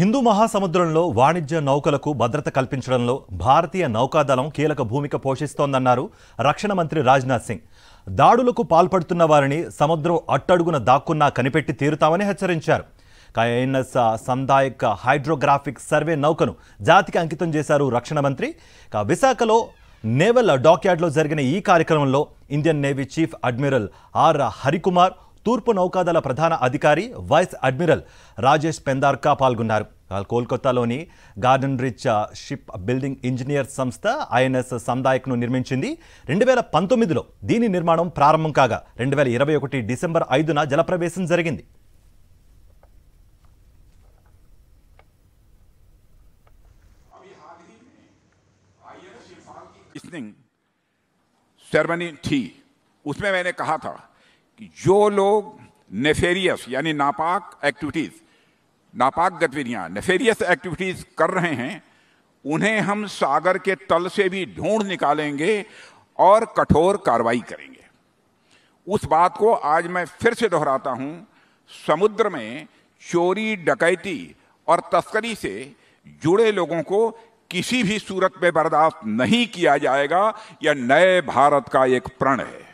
హిందూ మహాసముద్రంలో వాణిజ్య నౌకలకు భద్రత కల్పించడంలో భారతీయ నౌకాదళం కీలక భూమిక పోషిస్తోందన్నారు రక్షణ మంత్రి రాజ్నాథ్ సింగ్ దాడులకు పాల్పడుతున్న వారిని సముద్రం అట్టడుగున దాక్కున్నా కనిపెట్టి తీరుతామని హెచ్చరించారు కైఎన్ఎస్ సందాయక హైడ్రోగ్రాఫిక్ సర్వే నౌకను జాతికి అంకితం చేశారు రక్షణ మంత్రి విశాఖలో నేవల్ డాక్యార్డ్లో జరిగిన ఈ కార్యక్రమంలో Indian navy chief admiral R Harikumar తూర్పు నౌకాదళ ప్రధాన అధికారి వైస్ అడ్మిరల్ రాజేష్ పెందార్కా పాల్గొన్నారు కోల్కతాలోని garden reach ship building engineer సంస్థ ఐఎన్ఎస్ సందాయక్ను నిర్మించింది రెండు వేల పంతొమ్మిదిలో దీని నిర్మాణం ప్రారంభం కాగా రెండు వేల ఇరవై ఒకటి డిసెంబర్ ఐదున జలప్రవేశం జరిగింది थी उसमें मैंने कहा था कि जो लोग नेफेरियस यानी नापाक एक्टिविटीज़ नापाक गतिविधियां नेफेरियस एक्टिविटीज़ कर रहे हैं उन्हें हम सागर के तल से भी ढूंढ निकालेंगे और कठोर कार्रवाई करेंगे उस बात को आज मैं फिर से दोहराता हूं समुद्र में चोरी डकैती और तस्करी से जुड़े लोगों को किसी भी सूरत में बर्दाश्त नहीं किया जाएगा यह नए भारत का एक प्रण है